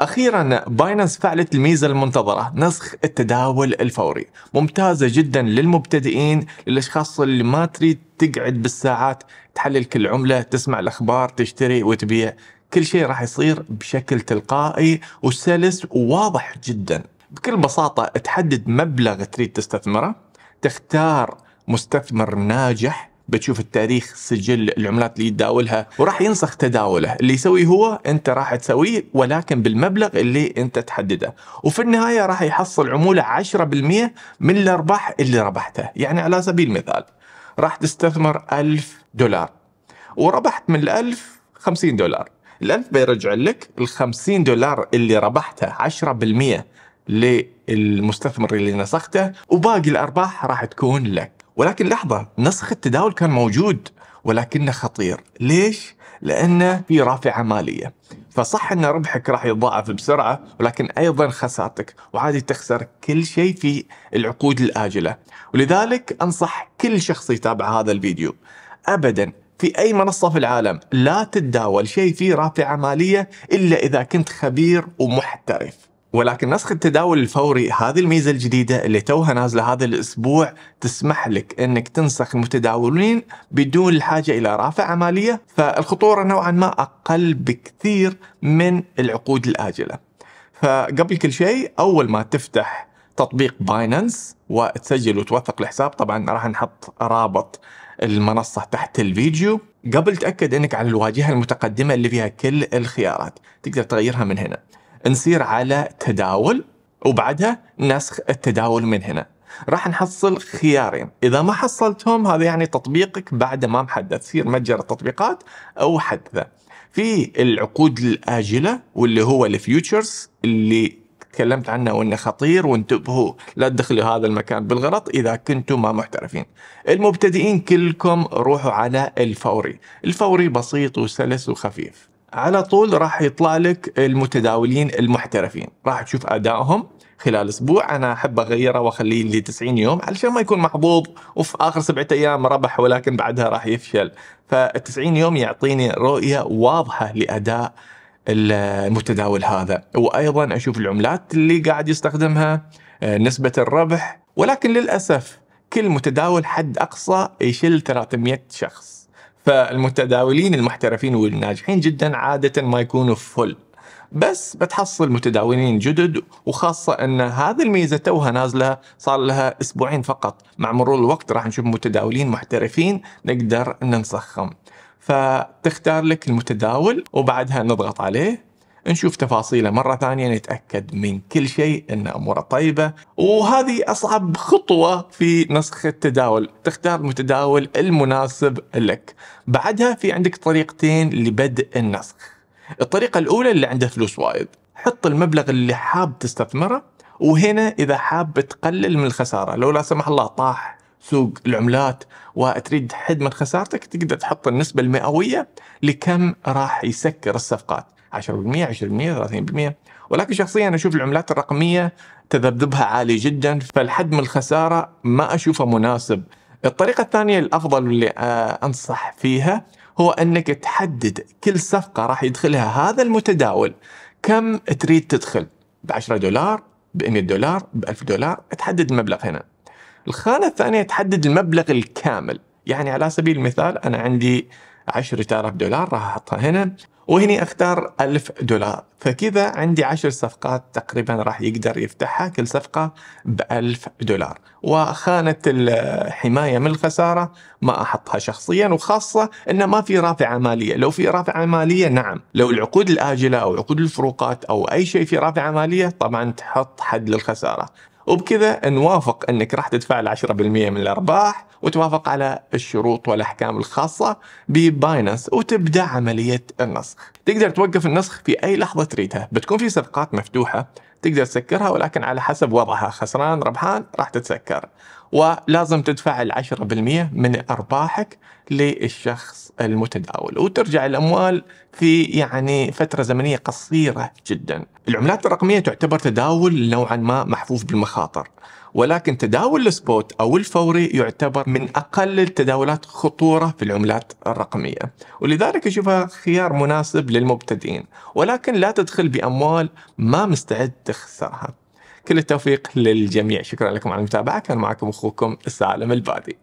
أخيرا باينانس فعلت الميزة المنتظرة نسخ التداول الفوري ممتازة جدا للمبتدئين للأشخاص اللي ما تريد تقعد بالساعات تحلل كل عملة تسمع الأخبار تشتري وتبيع كل شيء راح يصير بشكل تلقائي وسلس وواضح جدا بكل بساطة تحدد مبلغ تريد تستثمره تختار مستثمر ناجح بتشوف التاريخ سجل العملات اللي يتداولها وراح ينسخ تداوله اللي يسويه هو انت راح تسويه ولكن بالمبلغ اللي انت تحدده وفي النهايه راح يحصل عموله 10% من الارباح اللي ربحته يعني على سبيل المثال راح تستثمر 1000 دولار وربحت من الألف 50 دولار الألف بيرجع لك ال 50 دولار اللي ربحته 10% للمستثمر اللي نسخته وباقي الأرباح راح تكون لك ولكن لحظة نسخ التداول كان موجود ولكنه خطير ليش؟ لأنه في رافعة مالية فصح أن ربحك راح يتضاعف بسرعة ولكن أيضا خسارتك وعادي تخسر كل شيء في العقود الآجلة ولذلك أنصح كل شخص يتابع هذا الفيديو أبدا في أي منصة في العالم لا تتداول شيء فيه رافعة مالية إلا إذا كنت خبير ومحترف ولكن نسخ التداول الفوري هذه الميزة الجديدة اللي توها نازلة هذا الأسبوع تسمح لك أنك تنسخ المتداولين بدون الحاجة إلى رافع عملية فالخطورة نوعا ما أقل بكثير من العقود الآجلة فقبل كل شيء أول ما تفتح تطبيق باينانس وتسجل وتوثق الحساب طبعا راح نحط رابط المنصة تحت الفيديو قبل تأكد أنك على الواجهة المتقدمة اللي فيها كل الخيارات تقدر تغيرها من هنا نصير على تداول وبعدها نسخ التداول من هنا راح نحصل خيارين اذا ما حصلتهم هذا يعني تطبيقك بعد ما محدث يصير متجر التطبيقات او حدثه في العقود الاجله واللي هو الفيوتشرز اللي تكلمت عنه وانه خطير وانتبهوا لا تدخلوا هذا المكان بالغلط اذا كنتم ما محترفين. المبتدئين كلكم روحوا على الفوري، الفوري بسيط وسلس وخفيف. على طول راح يطلع لك المتداولين المحترفين راح تشوف ادائهم خلال اسبوع انا احب اغيره واخليه ل 90 يوم علشان ما يكون محظوظ وفي اخر سبعة ايام ربح ولكن بعدها راح يفشل فال 90 يوم يعطيني رؤيه واضحه لاداء المتداول هذا وايضا اشوف العملات اللي قاعد يستخدمها آه، نسبه الربح ولكن للاسف كل متداول حد اقصى يشل 300 شخص فالمتداولين المحترفين والناجحين جدا عاده ما يكونوا فل بس بتحصل متداولين جدد وخاصة أن هذه الميزة توها نازلة صار لها أسبوعين فقط مع مرور الوقت راح نشوف متداولين محترفين نقدر ننسخهم فتختار لك المتداول وبعدها نضغط عليه نشوف تفاصيله مرة ثانية نتأكد من كل شيء أن أموره طيبة وهذه أصعب خطوة في نسخ التداول تختار المتداول المناسب لك بعدها في عندك طريقتين لبدء النسخ الطريقة الأولى اللي عنده فلوس وايد حط المبلغ اللي حاب تستثمره وهنا إذا حاب تقلل من الخسارة لو لا سمح الله طاح سوق العملات وتريد حد من خسارتك تقدر تحط النسبة المئوية لكم راح يسكر الصفقات 10% 20% 30% ولكن شخصيا أنا أشوف العملات الرقمية تذبذبها عالي جدا فالحد من الخسارة ما أشوفه مناسب الطريقة الثانية الأفضل اللي آه، أنصح فيها هو أنك تحدد كل صفقة راح يدخلها هذا المتداول كم تريد تدخل ب 10 دولار ب 100 دولار ب 1000 دولار تحدد المبلغ هنا الخانة الثانية تحدد المبلغ الكامل يعني على سبيل المثال أنا عندي 10000 دولار راح أحطها هنا وهني اختار 1000 دولار فكذا عندي 10 صفقات تقريبا راح يقدر يفتحها كل صفقه بألف 1000 دولار وخانه الحمايه من الخساره ما احطها شخصيا وخاصه انه ما في رافعه ماليه لو في رافعه ماليه نعم لو العقود الاجله او عقود الفروقات او اي شيء في رافعه ماليه طبعا تحط حد للخساره وبكذا نوافق انك راح تدفع 10% من الارباح وتوافق على الشروط والاحكام الخاصه بباينانس وتبدا عمليه النسخ تقدر توقف النسخ في اي لحظه تريدها بتكون في صفقات مفتوحه تقدر تسكرها ولكن على حسب وضعها خسران ربحان راح تتسكر ولازم تدفع ال 10% من ارباحك للشخص المتداول وترجع الاموال في يعني فتره زمنيه قصيره جدا. العملات الرقميه تعتبر تداول نوعا ما محفوف بالمخاطر ولكن تداول السبوت او الفوري يعتبر من أقل التداولات خطورة في العملات الرقمية ولذلك أشوفها خيار مناسب للمبتدئين ولكن لا تدخل بأموال ما مستعد تخسرها كل التوفيق للجميع شكرا لكم على المتابعة كان معكم أخوكم سالم البادي